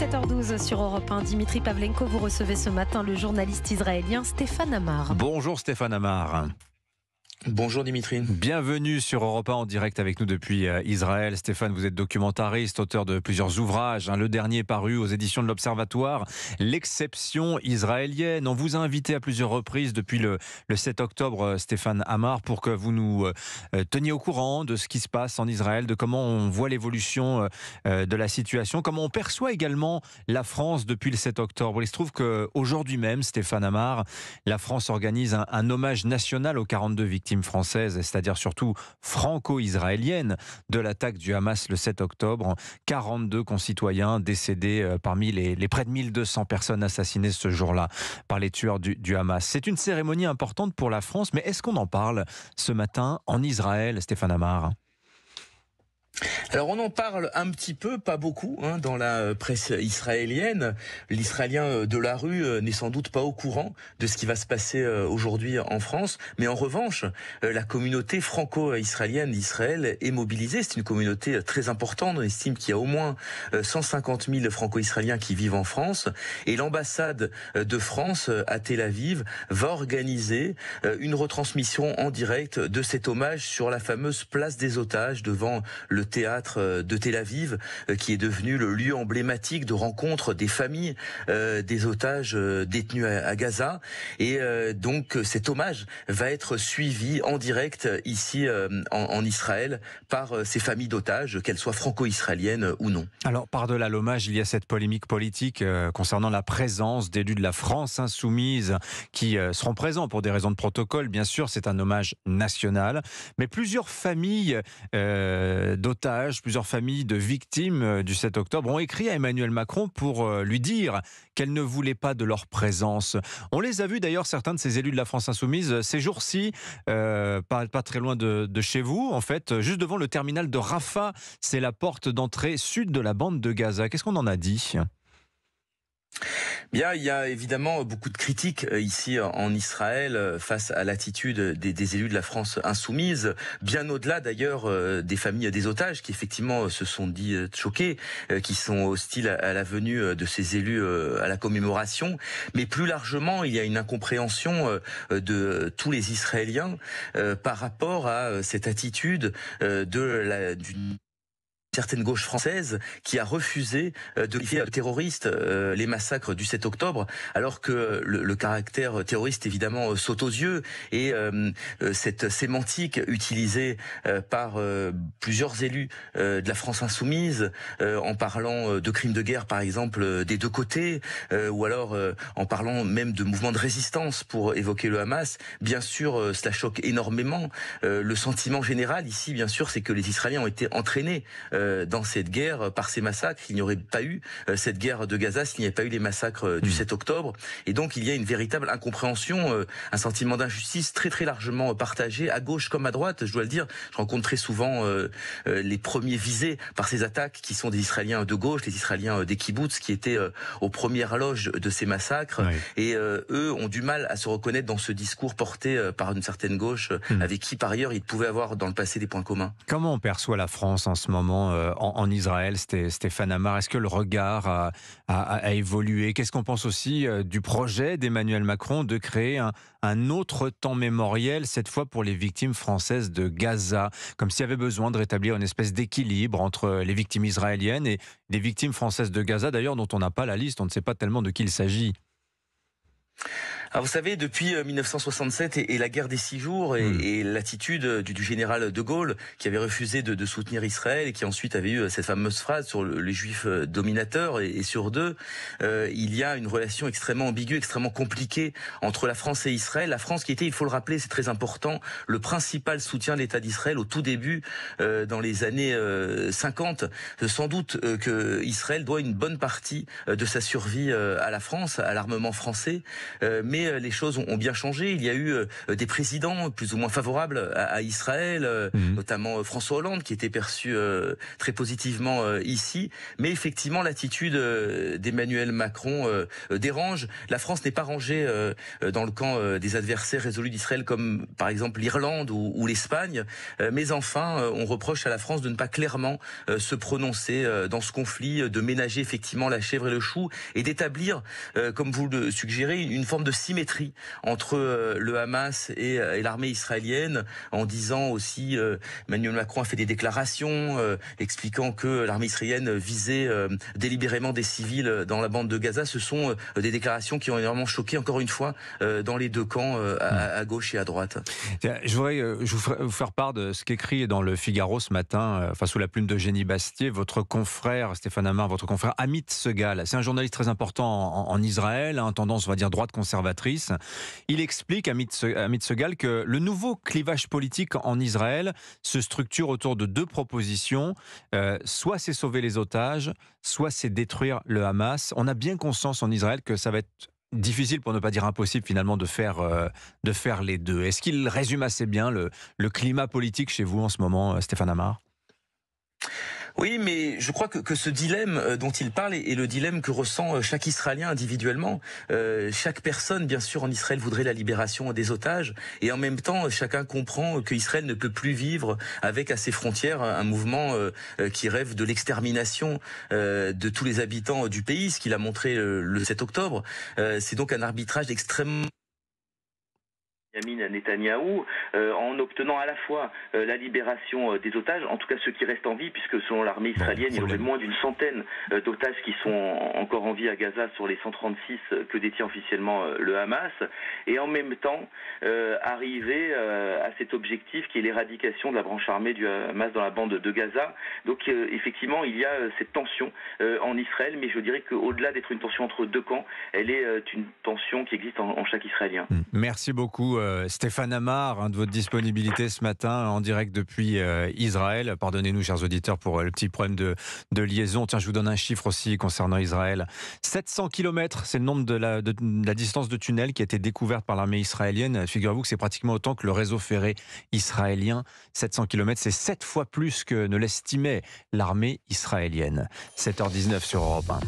7h12 sur Europe 1, Dimitri Pavlenko, vous recevez ce matin le journaliste israélien Stéphane Amar. Bonjour Stéphane Amar. Bonjour Dimitri. Bienvenue sur Europa en direct avec nous depuis euh, Israël. Stéphane, vous êtes documentariste, auteur de plusieurs ouvrages. Hein. le dernier paru aux éditions de l'Observatoire, L'exception israélienne. On vous a invité à plusieurs reprises depuis le, 7 octobre, euh, Stéphane Hamar, pour que vous nous euh, teniez au courant de ce qui se passe en Israël, de comment on voit l'évolution de la situation, comment on perçoit également la France depuis le 7 octobre. Il se trouve qu'aujourd'hui même, Stéphane Hamar, la France organise un hommage national aux 42 victimes française, c'est-à-dire surtout franco israélienne de l'attaque du Hamas le 7 octobre. 42 concitoyens décédés euh, parmi les, près de 1200 personnes assassinées ce jour-là par les tueurs du, du Hamas. C'est une cérémonie importante pour la France, mais est-ce qu'on en parle ce matin en Israël, Stéphane Amar alors on en parle un petit peu, pas beaucoup, hein, dans la euh, presse israélienne. L'Israélien euh, de la rue euh, n'est sans doute pas au courant de ce qui va se passer aujourd'hui en France, mais en revanche, la communauté franco-israélienne d'Israël est mobilisée. C'est une communauté très importante. On estime qu'il y a au moins 150 000 franco-israéliens qui vivent en France, et l'ambassade de France à Tel Aviv va organiser une retransmission en direct de cet hommage sur la fameuse place des otages devant le théâtre euh, de Tel Aviv, euh, qui est devenu le lieu emblématique de rencontre des familles euh, des otages détenus à, Gaza. Et donc cet hommage va être suivi en direct ici en, Israël par ces familles d'otages, qu'elles soient franco-israéliennes ou non. Alors par-delà l'hommage, il y a cette polémique politique concernant la présence d'élus de la France insoumise qui seront présents pour des raisons de protocole. Bien sûr, c'est un hommage national, mais plusieurs familles plusieurs familles de victimes euh, du 7 octobre ont écrit à Emmanuel Macron pour euh, lui dire qu'elle ne voulait pas de leur présence. On les a vus d'ailleurs, certains de ces élus de la France insoumise, euh, ces jours-ci, pas, très loin de, de, chez vous, en fait, juste devant le terminal de Rafah. C'est la porte d'entrée sud de la bande de Gaza. Qu'est-ce qu'on en a dit Bien, il y a évidemment beaucoup de critiques euh, ici en Israël euh, face à l'attitude des, élus de la France insoumise, bien au-delà d'ailleurs euh, des familles des otages qui effectivement se sont dit choqués, qui sont hostiles à la venue de ces élus à la commémoration, mais plus largement, il y a une incompréhension de tous les Israéliens par rapport à cette attitude de la Certaines gauche française qui a refusé euh, de lier euh, terroriste euh, les massacres du 7 octobre, alors que le, caractère terroriste évidemment saute aux yeux et cette sémantique utilisée par plusieurs élus de la France insoumise en parlant de crimes de guerre par exemple des deux côtés ou alors en parlant même de mouvements de résistance pour évoquer le Hamas, bien sûr cela choque énormément. le sentiment général ici bien sûr c'est que les Israéliens ont été entraînés euh, dans cette guerre par ces massacres. Il n'y aurait pas eu euh, cette guerre de Gaza s'il n'y avait pas eu les massacres euh, du 7 mmh. octobre. Et donc il y a une véritable incompréhension, un sentiment d'injustice très très largement partagé à gauche comme à droite. Je dois le dire, je rencontre très souvent les premiers visés par ces attaques qui sont des Israéliens de gauche, les Israéliens des kibbutz qui étaient aux premières loges de ces massacres. Et eux ont du mal à se reconnaître dans ce discours porté par une certaine gauche mmh. avec qui par ailleurs ils pouvaient avoir dans le passé des points communs. Comment on perçoit la France en ce moment euh, en, en Israël, Stéphane Amar. Est-ce que le regard a, évolué Qu'est-ce qu'on pense aussi euh, du projet d'Emmanuel Macron de créer un, un, autre temps mémoriel, cette fois pour les victimes françaises de Gaza Comme s'il y avait besoin de rétablir une espèce d'équilibre entre les victimes israéliennes et les victimes françaises de Gaza, d'ailleurs, dont on n'a pas la liste, on ne sait pas tellement de qui il s'agit. Ah, vous savez, depuis 1967 euh, et, la guerre des six jours et, hmm. l'attitude euh, du, général de Gaulle qui avait refusé de, soutenir Israël et qui ensuite avait eu euh, cette fameuse phrase sur les juifs dominateurs et, sur deux, il y a une relation extrêmement ambiguë, extrêmement compliquée entre la France et Israël. La France qui était, il faut le rappeler, c'est très important, le principal soutien de l'État d'Israël au tout début, dans les années 50. Sans doute que Israël doit une bonne partie de sa survie à la France, à l'armement français, mais euh, les choses ont bien changé. Il y a eu euh, des présidents plus ou moins favorables à Israël, euh, mhm. notamment François Hollande, qui était perçu très positivement ici. Mais effectivement, l'attitude d'Emmanuel Macron dérange. La France n'est pas rangée dans le camp des adversaires résolus d'Israël, comme par exemple l'Irlande ou l'Espagne. Mais enfin, on reproche à la France de ne pas clairement se prononcer dans ce conflit, de ménager effectivement la chèvre et le chou, et d'établir, comme vous le suggérez, une forme de symétrie entre euh, le Hamas euh, et, l'armée israélienne, en disant aussi, euh, Emmanuel Macron a fait des déclarations expliquant que l'armée israélienne visait délibérément des civils dans la bande de Gaza. Ce sont des déclarations qui ont énormément choqué, encore une fois, dans les deux camps, à, gauche et à droite. Je voudrais vous faire part de ce qu'écrit dans le Figaro ce matin, enfin sous la plume de Génie Bastier, votre confrère Stéphane Amar, votre confrère Amit Segal. C'est un journaliste très important en, Israël, hein, tendance, on va dire, droite conservatrice il explique à Mitzegal que le nouveau clivage politique en Israël se structure autour de deux propositions. Euh, soit c'est sauver les otages, soit c'est détruire le Hamas. On a bien conscience en Israël que ça va être difficile, pour ne pas dire impossible finalement, de faire, euh, de faire les deux. Est-ce qu'il résume assez bien le, le climat politique chez vous en ce moment, euh, Stéphane Amar oui, mais je crois que, ce dilemme euh, dont il parle est, le dilemme que ressent euh, chaque Israélien individuellement. Euh, chaque personne, bien sûr, en Israël voudrait la libération des otages, et en même temps, chacun comprend qu'Israël ne peut plus vivre avec à ses frontières un mouvement qui rêve de l'extermination de tous les habitants du pays, ce qu'il a montré le 7 octobre. C'est donc un arbitrage extrêmement Yamin Netanyahou euh, en obtenant à la fois euh, la libération euh, des otages, en tout cas ceux qui restent en vie, puisque selon l'armée israélienne, il y aurait moins d'une centaine d'otages qui sont encore en vie à Gaza sur les 136 que détient officiellement le Hamas, et en même temps arriver à cet objectif qui est l'éradication de la branche armée du Hamas dans la bande de Gaza. Donc effectivement, il y a cette tension en Israël, mais je dirais qu'au-delà d'être une tension entre deux camps, elle est une tension qui existe en, en chaque Israélien. Merci beaucoup. Euh, Stéphane Amar, de votre disponibilité ce matin en direct depuis euh, Israël. Pardonnez-nous, chers auditeurs, pour euh, le petit problème de, liaison. Tiens, je vous donne un chiffre aussi concernant Israël. 700 km, c'est le nombre de la, distance de tunnel qui a été découverte par l'armée israélienne. Figurez-vous que c'est pratiquement autant que le réseau ferré israélien. 700 km, c'est 7 fois plus que ne l'estimait l'armée israélienne. 7h19 sur Europe 1.